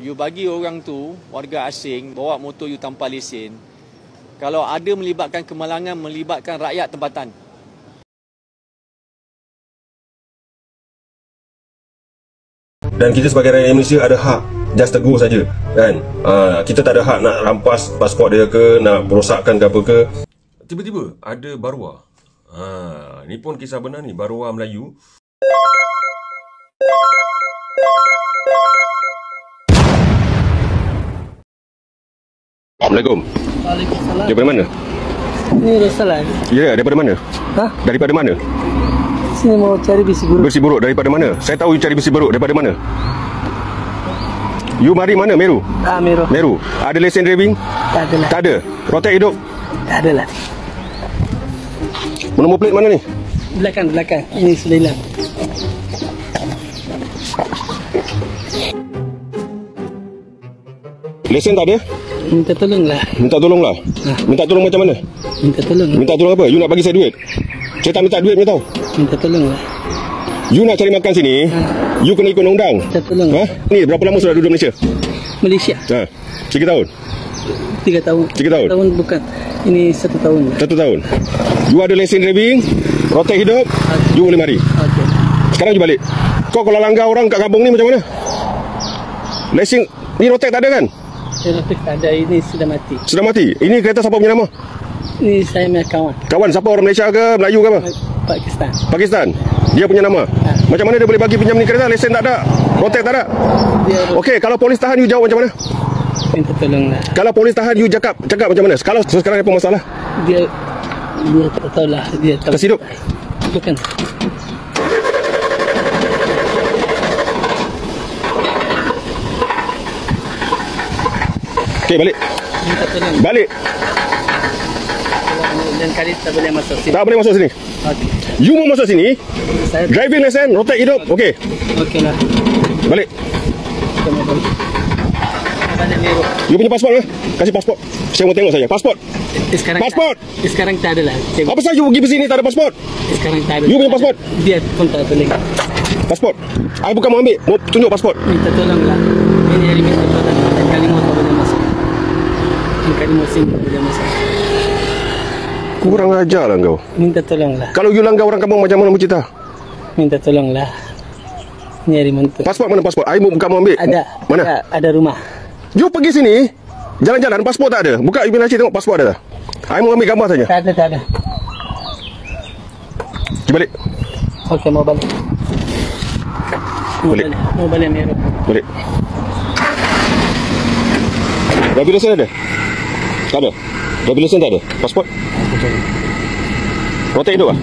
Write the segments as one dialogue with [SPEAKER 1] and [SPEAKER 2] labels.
[SPEAKER 1] you bagi orang tu warga asing bawa motor you tanpa lesen kalau ada melibatkan kemalangan melibatkan rakyat tempatan dan kita sebagai rakyat Malaysia ada hak just go saja kan uh, kita tak ada hak nak rampas pasport dia ke nak merosakkan ke apa ke tiba-tiba ada barua ha uh, ni pun kisah benar ni barua Melayu Assalamualaikum. Waalaikumsalam. Daripada mana? Ini Rosalan. Ya, ya, daripada mana? Ha? Daripada mana? Sini mau cari bisi buruk. Bisi buruk daripada mana? Saya tahu you cari bisi buruk daripada mana? You mari mana, Meru? Ah, Meru. Meru. Ada lesen driving? Tak ada lah. Tak ada. Protek hidup? Tak ada lah. Mana plate mana ni? Belakang, belakang. Ini sudah Lesen tak ada? Minta tolonglah. Minta tolonglah. Ha. Minta tolong macam mana? Minta tolong. Minta tolong apa? You nak bagi saya duit? Saya tak minta duit, tahu. Minta tolonglah. You nak cari makan sini, ha. you kena ikut undang-undang. Minta tolong. Ha? Ni berapa lama sudah duduk Malaysia? Malaysia. Ha. Tiga tahun. Tiga tahun. Tiga tahun. Tahun bukan. Ini satu tahun. Satu tahun. You ada lesen driving, rotek hidup, okay. you boleh mari. Okay. Sekarang you balik. Kau kalau langgar orang kat kampung ni macam mana? Lesen ni rotek tak ada kan? kereta ada ini sudah mati. Sudah mati? Ini kereta siapa punya nama? Ini saya punya kawan. Kawan siapa? Orang Malaysia ke? Melayu ke apa? Pakistan. Pakistan? Dia punya nama? Ha. Macam mana dia boleh bagi pinjam ni kereta? Lesen tak ada? Kontak tak ada? Okey, kalau polis tahan, you jawab macam mana? Minta tolong Kalau polis tahan, you cakap, cakap macam mana? Kalau sekarang ada masalah? Dia, dia tak tahulah. Dia tak Tersidup? Bukan. Okey, balik. Balik. Dan kali tak boleh masuk sini. Tak boleh masuk sini. Okay. You mau masuk sini? Saya driving lesson, rotate hidup. Okey. Okeylah. Okay balik. You punya pasport ke? Kasih pasport. Saya mau tengok saja. Pasport. Eh, eh, sekarang pasport. Eh, sekarang tak ada lah. Apa sahaja you pergi sini tak ada pasport? Sekarang tak ada. You punya pasport? Dia pun tak boleh. Pasport. Saya bukan mau ambil. Mau tunjuk pasport. Minta tolonglah. Ini hari minta tolong. Kali motor. Bukan muslim Bukan muslim Kurang ajar lah kau Minta tolonglah Kalau you langgar orang kampung Macam mana nak cerita Minta tolonglah Nyari mentuk Pasport mana pasport Air bukan mau ambil Ada Mana ada, ada rumah You pergi sini Jalan-jalan Pasport tak ada Buka Ibn Haji tengok pasport ada tak Air mau ambil gambar saja Tak ada tak ada Cik balik Okey mau balik Balik Mau balik Mau balik Balik Dah bila saya ada tak ada? Driver license tak ada? Pasport? Rotek hidup lah?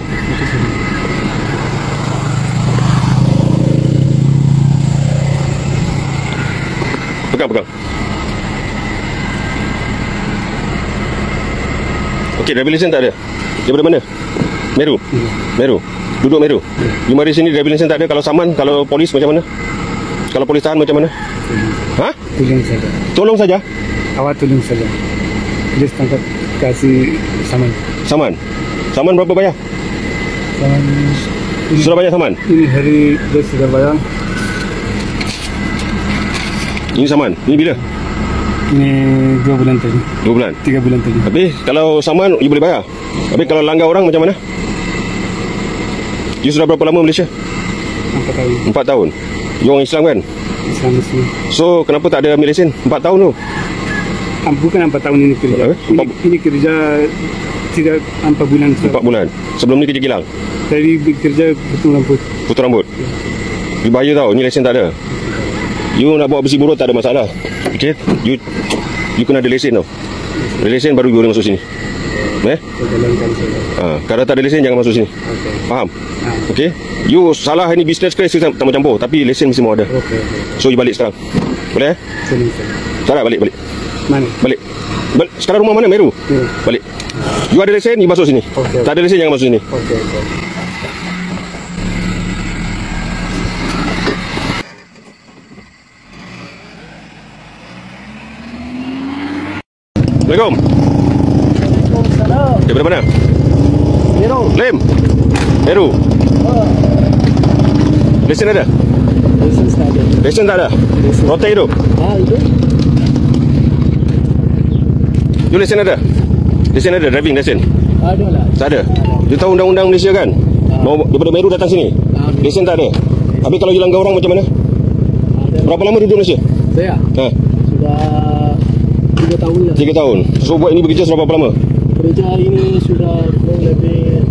[SPEAKER 1] Pegang, pegang Okey, driver license tak ada? Daripada mana? Meru? Meru? Duduk Meru? Lima hari sini driver license tak ada? Kalau saman, kalau polis macam mana? Kalau polis tahan macam mana? Ha? Tolong saja. Tolong saja? Awak tolong saja dia setakat kasih saman. Saman? Saman berapa bayar? Saman... Ini, sudah banyak saman? Ini hari dia sudah bayar. Ini saman? Ini bila? Ini dua bulan tadi. Dua bulan? Tiga bulan tadi. Tapi kalau saman, you boleh bayar? Tapi kalau langgar orang macam mana? You sudah berapa lama Malaysia? Empat tahun. Empat tahun? You orang Islam kan? Islam Muslim. So, kenapa tak ada ambil lesen? Empat tahun tu? bukan empat tahun ini kerja. Okay. Eh? Ini, ini kerja tidak empat bulan. sebab empat bulan. Sebelum ni kerja gilang. Tadi kerja putus rambut. Putus rambut? Ya. Yeah. bahaya Ni lesen tak ada. You nak buat besi buruk tak ada masalah. Okay? You you kena ada lesen tau. Ada lesen baru you boleh masuk sini. Eh? Ha, kalau tak ada lesen jangan masuk sini. Okay. Faham? Ha. Okay? You salah ini business case tak campur, campur tapi lesen mesti mau ada. Okay. So you balik sekarang. Boleh? Eh? Salah balik balik. Mana? Balik. Bal sekarang rumah mana? Meru. Hmm. Balik. You ada lesen, you masuk sini. Okay. Tak ada lesen, jangan masuk sini. Okey. Okay. Assalamualaikum. Dari mana? Meru. lem Meru. Ah. Lesen ada? Lesen tak ada. Lesen tak ada? Lesen. Rotate Ha, hidup. Ah, You lesen ada? Lesen ada driving lesen? Ada lah. Tak ada. Dia tahu undang-undang Malaysia kan? Ha. Mau daripada Meru datang sini. Ha. Lesen tak ada. Tapi kalau hilang orang macam mana? Ada. Berapa lama duduk Malaysia? Saya. Ha. Sudah 3 tahun lah. 3 tahun. So buat ini bekerja selama berapa lama? Kerja ini sudah lebih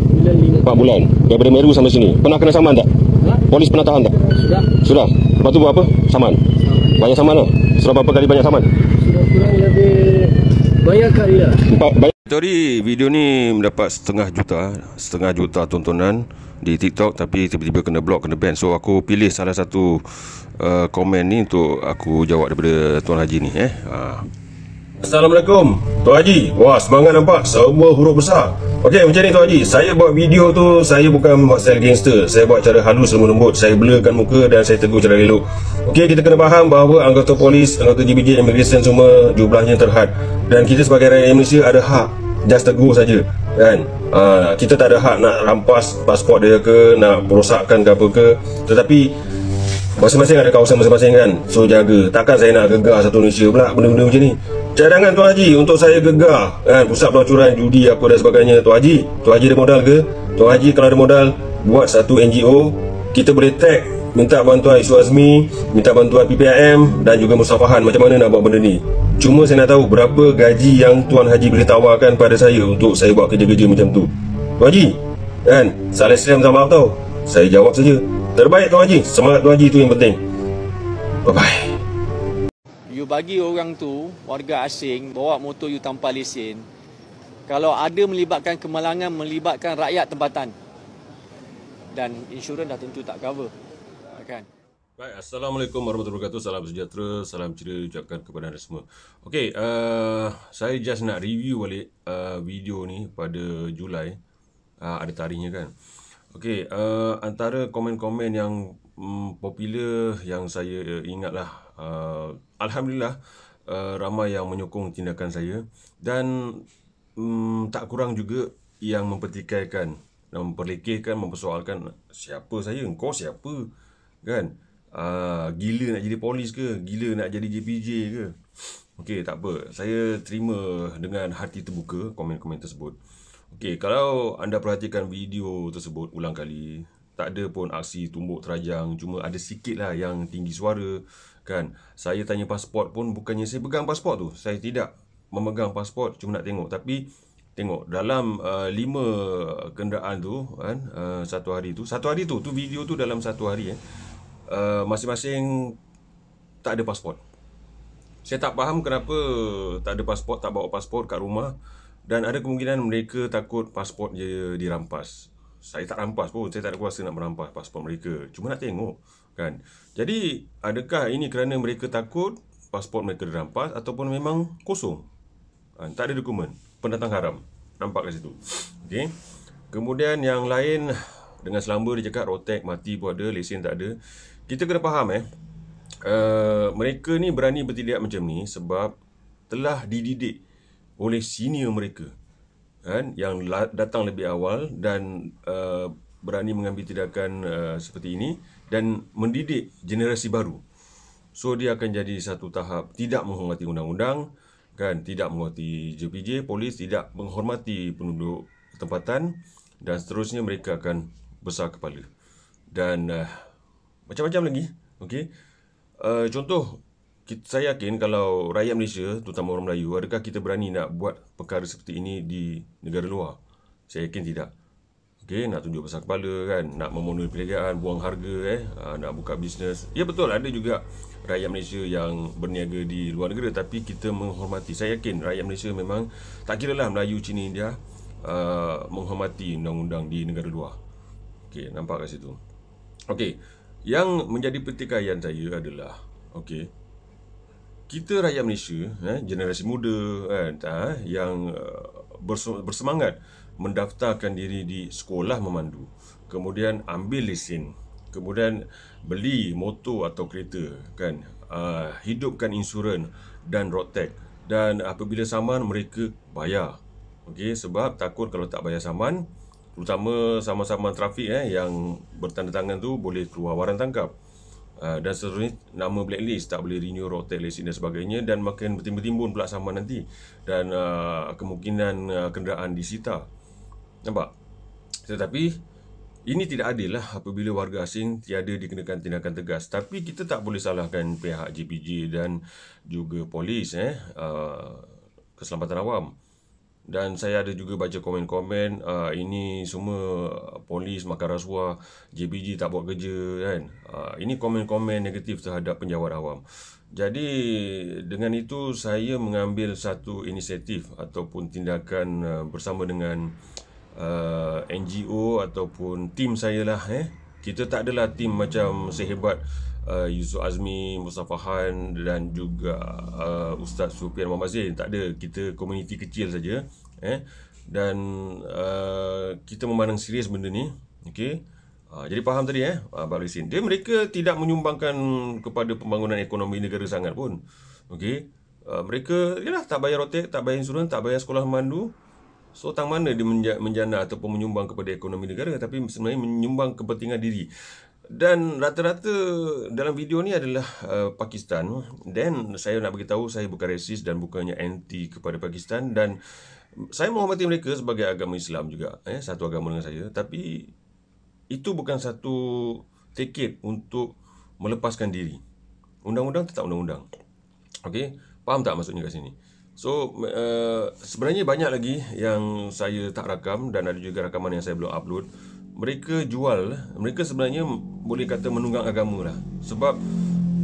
[SPEAKER 1] 4 bulan 5 bulan. 4 bulan. Daripada Meru sampai sini. Pernah kena saman tak? Ha? Polis pernah tahan tak? Sudah. Sudah. Lepas tu buat apa? Saman. Banyak saman lah. Sudah berapa kali banyak saman? Bayangkan ya. Tadi video ni mendapat setengah juta, setengah juta tontonan di TikTok tapi tiba-tiba kena block, kena ban. So aku pilih salah satu uh, komen ni untuk aku jawab daripada Tuan Haji ni eh. Uh. Assalamualaikum Tuan Haji Wah semangat nampak Semua huruf besar Okey macam ni Tuan Haji Saya buat video tu Saya bukan buat style gangster Saya buat cara halus lembut lembut Saya blurkan muka Dan saya tegur cara elok Okey kita kena faham Bahawa anggota polis Anggota GBJ Immigration semua Jumlahnya terhad Dan kita sebagai rakyat Malaysia Ada hak Just tegur saja Kan uh, Kita tak ada hak Nak rampas pasport dia ke Nak merosakkan ke apa ke Tetapi Masing-masing ada kawasan masing-masing kan So jaga Takkan saya nak gegar satu Malaysia pula Benda-benda macam ni Cadangan Tuan Haji Untuk saya gegar kan? Pusat pelacuran judi apa dan sebagainya Tuan Haji Tuan Haji ada modal ke? Tuan Haji kalau ada modal Buat satu NGO Kita boleh tag Minta bantuan Isu Azmi Minta bantuan PPIM Dan juga musafahan Macam mana nak buat benda ni Cuma saya nak tahu Berapa gaji yang Tuan Haji boleh tawarkan pada saya Untuk saya buat kerja-kerja macam tu Tuan Haji Kan Salah saya minta maaf tau Saya jawab saja terbaik tuan haji semangat tuan haji tu yang penting bye bye you bagi orang tu warga asing bawa motor you tanpa lesen kalau ada melibatkan kemalangan melibatkan rakyat tempatan dan insurans dah tentu tak cover kan Baik, Assalamualaikum warahmatullahi wabarakatuh. Salam sejahtera, salam ceria ucapkan kepada anda semua. Okey, uh, saya just nak review balik uh, video ni pada Julai. Uh, ada tarikhnya kan. Okey, uh, antara komen-komen yang um, popular yang saya uh, ingatlah uh, Alhamdulillah uh, ramai yang menyokong tindakan saya Dan um, tak kurang juga yang mempertikaikan dan memperlekehkan, mempersoalkan siapa saya, kau siapa kan uh, gila nak jadi polis ke, gila nak jadi JPJ ke Okey, tak apa. Saya terima dengan hati terbuka komen-komen tersebut. Okey, kalau anda perhatikan video tersebut ulang kali, tak ada pun aksi tumbuk terajang, cuma ada sikit lah yang tinggi suara, kan? Saya tanya pasport pun, bukannya saya pegang pasport tu. Saya tidak memegang pasport, cuma nak tengok. Tapi, tengok, dalam eh, lima uh, kenderaan tu, kan? Uh, satu hari tu, satu hari tu, tu video tu dalam satu hari, eh. Uh, masing-masing tak ada pasport. Saya tak faham kenapa tak ada pasport, tak bawa pasport kat rumah dan ada kemungkinan mereka takut pasport dia dirampas. Saya tak rampas pun, saya tak ada kuasa nak merampas pasport mereka. Cuma nak tengok kan. Jadi adakah ini kerana mereka takut pasport mereka dirampas ataupun memang kosong? Ha, tak ada dokumen. Pendatang haram. Nampak kat situ. Okay. Kemudian yang lain dengan selamba dia cakap rotek mati pun ada, lesen tak ada. Kita kena faham eh. Uh, mereka ni berani bertindak macam ni sebab telah dididik oleh senior mereka kan yang datang lebih awal dan uh, berani mengambil tindakan uh, seperti ini dan mendidik generasi baru so dia akan jadi satu tahap tidak menghormati undang-undang kan tidak menghormati JPJ polis tidak menghormati penduduk tempatan dan seterusnya mereka akan besar kepala dan uh, macam-macam lagi okey uh, contoh kita, saya yakin kalau rakyat Malaysia, terutama orang Melayu, adakah kita berani nak buat perkara seperti ini di negara luar? Saya yakin tidak. Okay, nak tunjuk besar kepala kan, nak memenuhi perniagaan, buang harga eh, ha, nak buka bisnes. Ya betul, ada juga rakyat Malaysia yang berniaga di luar negara tapi kita menghormati. Saya yakin rakyat Malaysia memang tak kira lah Melayu, Cina, India uh, menghormati undang-undang di negara luar. Okay, nampak kat situ. Okay, yang menjadi pertikaian saya adalah okay kita rakyat Malaysia eh, generasi muda kan ah, eh, yang bersemangat mendaftarkan diri di sekolah memandu kemudian ambil lesen kemudian beli motor atau kereta kan uh, hidupkan insurans dan road tax dan apabila saman mereka bayar okey sebab takut kalau tak bayar saman terutama sama-sama trafik eh yang bertanda tangan tu boleh keluar waran tangkap Uh, dan seterusnya nama blacklist tak boleh renew rotate lesen dan sebagainya dan makin bertimbun-timbun pula sama nanti dan uh, kemungkinan uh, kenderaan disita nampak tetapi ini tidak adil lah apabila warga asing tiada dikenakan tindakan tegas tapi kita tak boleh salahkan pihak JPJ dan juga polis eh uh, keselamatan awam dan saya ada juga baca komen-komen uh, ini semua polis makan rasuah JBG tak buat kerja kan uh, ini komen-komen negatif terhadap penjawat awam jadi dengan itu saya mengambil satu inisiatif ataupun tindakan uh, bersama dengan uh, NGO ataupun tim saya lah eh kita tak adalah tim macam sehebat uh, Yusuf Azmi, Musa Han dan juga uh, Ustaz Sufian Muhammad Zain. Tak ada, kita komuniti kecil saja. Eh? Dan uh, kita memandang serius benda ni. Okay? Uh, jadi faham tadi eh, uh, Baru Dia mereka tidak menyumbangkan kepada pembangunan ekonomi negara sangat pun. Okay? Uh, mereka, yalah, tak bayar rotek, tak bayar insuran, tak bayar sekolah mandu. So, tang mana dia menjana, menjana ataupun menyumbang kepada ekonomi negara Tapi sebenarnya menyumbang kepentingan diri dan rata-rata dalam video ni adalah uh, Pakistan dan saya nak bagi tahu saya bukan rasis dan bukannya anti kepada Pakistan dan saya menghormati mereka sebagai agama Islam juga eh satu agama dengan saya tapi itu bukan satu tiket untuk melepaskan diri undang-undang tetap undang-undang okey faham tak maksudnya kat sini so uh, sebenarnya banyak lagi yang saya tak rakam dan ada juga rakaman yang saya belum upload mereka jual mereka sebenarnya boleh kata menunggang agama lah sebab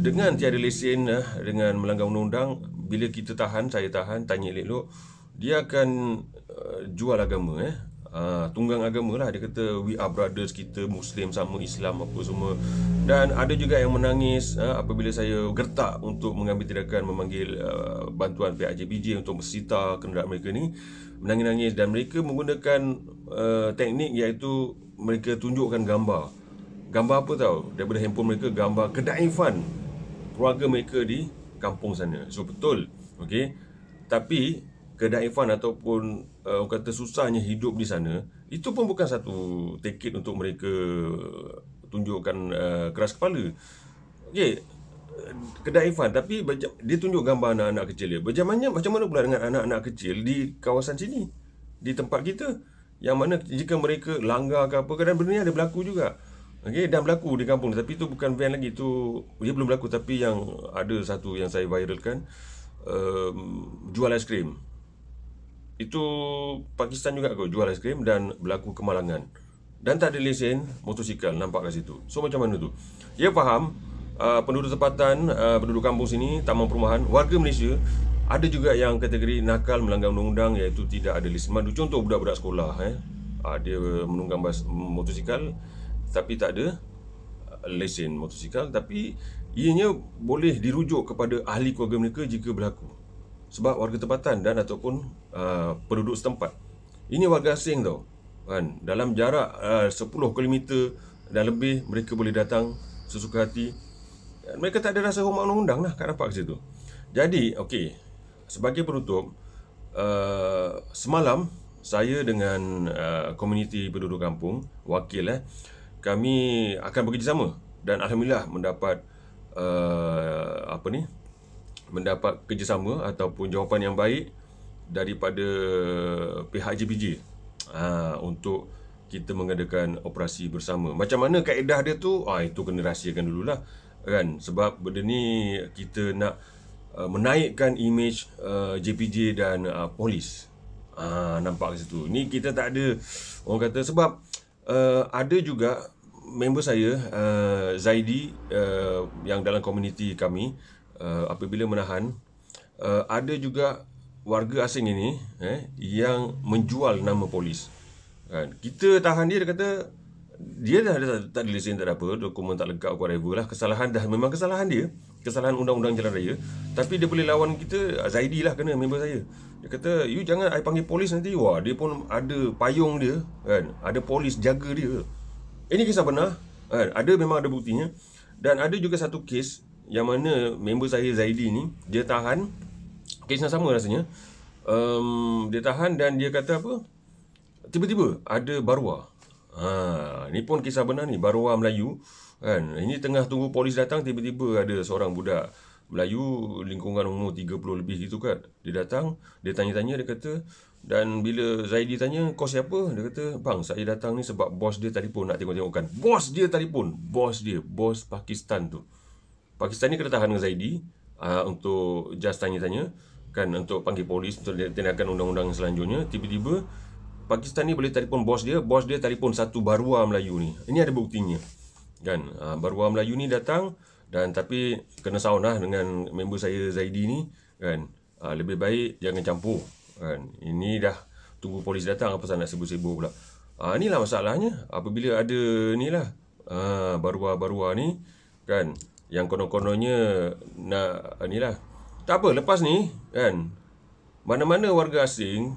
[SPEAKER 1] dengan tiada lesen eh, dengan melanggar undang-undang bila kita tahan saya tahan tanya elok dia akan uh, jual agama eh uh, tunggang agama lah dia kata we are brothers kita muslim sama islam apa semua dan ada juga yang menangis uh, apabila saya gertak untuk mengambil tindakan memanggil uh, bantuan pihak JBJ untuk mesita kenderaan mereka ni menangis-nangis dan mereka menggunakan uh, teknik iaitu mereka tunjukkan gambar gambar apa tau daripada handphone mereka gambar kedai Irfan keluarga mereka di kampung sana so betul okey tapi kedai Irfan ataupun uh, kata susahnya hidup di sana itu pun bukan satu tiket untuk mereka tunjukkan uh, keras kepala Okay, kedai Irfan tapi dia tunjuk gambar anak-anak kecil dia. Bagaimana macam mana pula dengan anak-anak kecil di kawasan sini? Di tempat kita? yang mana jika mereka langgar ke apa kadang benda ni ada berlaku juga okay, dan berlaku di kampung tapi tu bukan van lagi tu dia belum berlaku tapi yang ada satu yang saya viralkan um, jual krim itu Pakistan juga kot jual krim dan berlaku kemalangan dan tak ada lesen motosikal nampak kat situ so macam mana tu ya faham uh, penduduk tempatan uh, penduduk kampung sini taman perumahan warga Malaysia ada juga yang kategori nakal melanggar undang-undang iaitu tidak ada lesen Madu Contoh budak-budak sekolah eh. Ah, dia menunggang bas, motosikal tapi tak ada ah, lesen motosikal tapi ianya boleh dirujuk kepada ahli keluarga mereka jika berlaku. Sebab warga tempatan dan ataupun uh, penduduk setempat. Ini warga asing tau. Kan? Dalam jarak uh, 10 km dan lebih mereka boleh datang sesuka hati. Mereka tak ada rasa hormat undang-undang lah kat rapat situ. Jadi, okey, sebagai penutup uh, semalam saya dengan eh, komuniti penduduk kampung wakil eh kami akan bekerjasama dan alhamdulillah mendapat uh, apa ni mendapat kerjasama ataupun jawapan yang baik daripada pihak JBJ uh, ah, untuk kita mengadakan operasi bersama. Macam mana kaedah dia tu? Ah uh, itu kena rahsiakan dululah kan sebab benda ni kita nak Uh, menaikkan image uh, JPJ dan uh, polis. uh, nampak kat situ. Ni kita tak ada orang kata sebab uh, ada juga member saya uh, Zaidi uh, yang dalam komuniti kami uh, apabila menahan uh, ada juga warga asing ini eh yang menjual nama polis. Kan? Kita tahan dia dia kata dia dah ada tak ada lesen tak ada apa dokumen tak lengkap whatever lah kesalahan dah memang kesalahan dia kesalahan undang-undang jalan raya tapi dia boleh lawan kita ah, Zaidi lah kena member saya dia kata you jangan I panggil polis nanti wah dia pun ada payung dia kan ada polis jaga dia ini kisah benar kan ada memang ada buktinya dan ada juga satu kes yang mana member saya Zaidi ni dia tahan kes yang sama rasanya um, dia tahan dan dia kata apa tiba-tiba ada barua ha ni pun kisah benar ni barua Melayu kan ini tengah tunggu polis datang tiba-tiba ada seorang budak Melayu lingkungan umur 30 lebih gitu kan dia datang dia tanya-tanya dia kata dan bila Zaidi tanya kau siapa dia kata bang saya datang ni sebab bos dia telefon nak tengok-tengokkan bos dia telefon bos dia bos Pakistan tu Pakistan ni kena tahan dengan Zaidi uh, untuk just tanya-tanya kan untuk panggil polis untuk tindakan undang-undang selanjutnya tiba-tiba Pakistan ni boleh telefon bos dia bos dia telefon satu barua Melayu ni ini ada buktinya kan uh, ah, baru orang Melayu ni datang dan tapi kena sound lah dengan member saya Zaidi ni kan uh, lebih baik jangan campur kan ini dah tunggu polis datang apa sana sibuk-sibuk pula ah uh, inilah masalahnya apabila ada inilah ah uh, baru ni kan yang konon kononya nak inilah ah, tak apa lepas ni kan mana-mana warga asing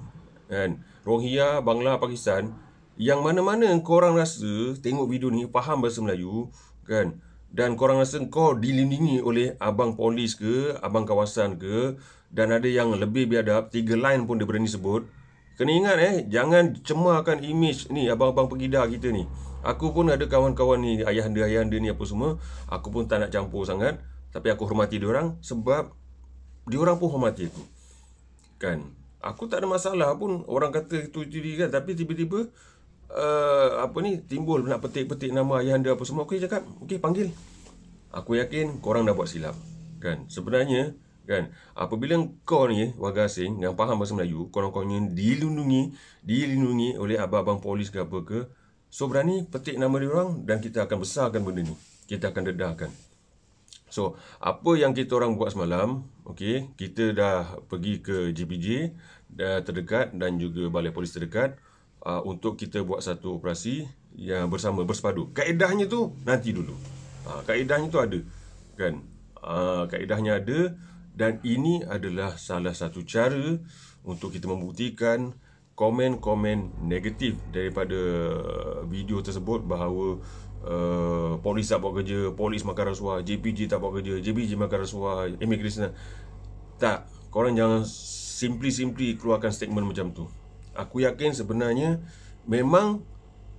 [SPEAKER 1] kan Rohingya, Bangla, Pakistan yang mana-mana yang korang rasa tengok video ni faham bahasa Melayu kan dan korang rasa kau dilindungi oleh abang polis ke abang kawasan ke dan ada yang lebih biadab tiga line pun dia berani sebut kena ingat eh jangan cemarkan image ni abang-abang pergidah kita ni aku pun ada kawan-kawan ni ayah anda ayah anda ni apa semua aku pun tak nak campur sangat tapi aku hormati dia orang sebab dia orang pun hormati aku kan aku tak ada masalah pun orang kata itu jadi kan tapi tiba-tiba uh, apa ni timbul nak petik-petik nama ayah anda apa semua okey cakap okey panggil aku yakin korang dah buat silap kan sebenarnya kan apabila kau ni warga asing yang faham bahasa Melayu korang-korang yang dilindungi dilindungi oleh abang-abang polis ke apa ke so berani petik nama dia orang dan kita akan besarkan benda ni kita akan dedahkan So, apa yang kita orang buat semalam, okey, kita dah pergi ke GPJ terdekat dan juga balai polis terdekat uh, untuk kita buat satu operasi yang bersama bersepadu. Kaedahnya tu nanti dulu. Uh, kaedahnya tu ada. Kan? Uh, kaedahnya ada dan ini adalah salah satu cara untuk kita membuktikan komen-komen negatif daripada video tersebut bahawa uh, polis tak buat kerja, polis makan rasuah, JPG tak buat kerja, JPG makan rasuah, immigration tak. Korang jangan simply-simply keluarkan statement macam tu aku yakin sebenarnya memang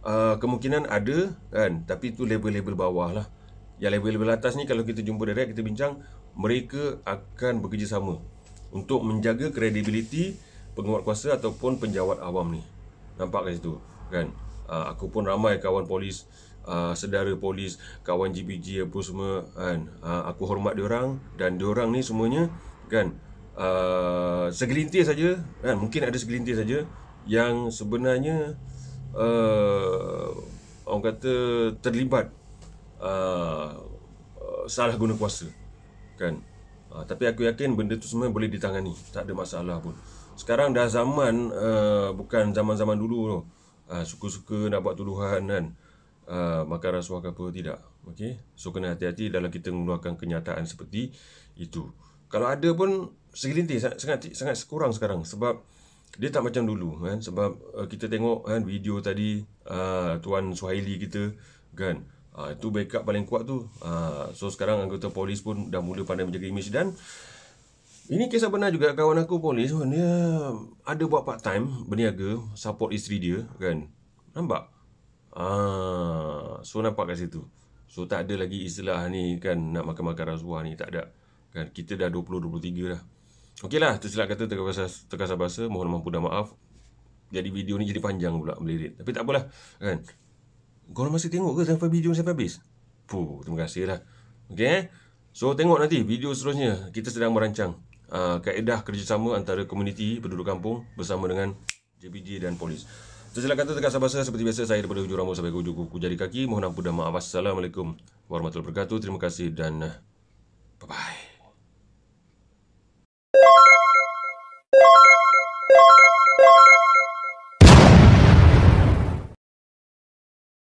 [SPEAKER 1] uh, kemungkinan ada kan tapi itu level-level bawah lah yang level-level atas ni kalau kita jumpa direct kita bincang mereka akan bekerjasama untuk menjaga kredibiliti penguat kuasa ataupun penjawat awam ni nampak kat situ kan uh, aku pun ramai kawan polis uh, sedara polis kawan GBG apa semua kan uh, aku hormat diorang dan diorang ni semuanya kan uh, segelintir saja kan mungkin ada segelintir saja yang sebenarnya uh, orang kata terlibat uh, uh, salah guna kuasa kan uh, tapi aku yakin benda tu semua boleh ditangani tak ada masalah pun sekarang dah zaman uh, bukan zaman-zaman dulu tu uh, suka-suka nak buat tuduhan kan uh, makan rasuah ke apa tidak Okay, so kena hati-hati dalam kita mengeluarkan kenyataan seperti itu kalau ada pun segelintir sangat sangat kurang sekarang sebab dia tak macam dulu kan sebab uh, kita tengok kan video tadi uh, tuan Suhaili kita kan uh, itu backup paling kuat tu uh, so sekarang anggota polis pun dah mula pandai menjaga image dan ini kisah benar juga kawan aku polis pun dia ada buat part time berniaga support isteri dia kan nampak ah uh, so nampak kat situ so tak ada lagi istilah ni kan nak makan-makan rasuah ni tak ada Kan kita dah 2023 dah. Okeylah, tersilap kata terkasar terkasar bahasa, mohon mampu dah maaf. Jadi video ni jadi panjang pula melirit. Tapi tak apalah, kan. Kau masih tengok ke sampai video sampai habis? Puh, terima kasih lah. Okey, eh? So, tengok nanti video seterusnya. Kita sedang merancang uh, kaedah kerjasama antara komuniti penduduk kampung bersama dengan JPJ dan polis. Tersilap kata terkasar bahasa, seperti biasa saya daripada hujung rambut sampai ke hujung kuku jadi kaki. Mohon ampun dah maaf. Assalamualaikum warahmatullahi wabarakatuh. Terima kasih dan eh, bye-bye.